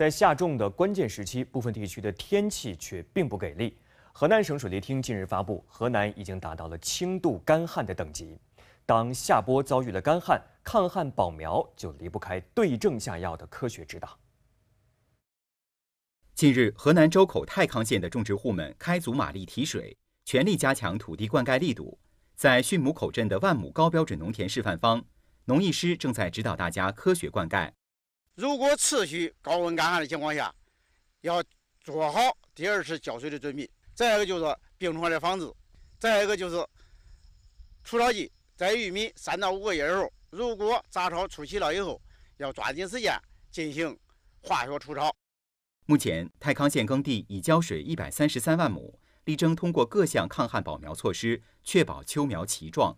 在下种的关键时期，部分地区的天气却并不给力。河南省水利厅近日发布，河南已经达到了轻度干旱的等级。当下播遭遇了干旱，抗旱保苗就离不开对症下药的科学指导。近日，河南周口太康县的种植户们开足马力提水，全力加强土地灌溉力度。在畜牧口镇的万亩高标准农田示范方，农艺师正在指导大家科学灌溉。如果持续高温干旱的情况下，要做好第二次浇水的准备。再一个就是病虫害的防治，再一个就是除草剂。在玉米三到五个叶的时候，如果杂草出齐了以后，要抓紧时间进行化学除草。目前，太康县耕地已浇水133万亩，力争通过各项抗旱保苗措施，确保秋苗齐壮。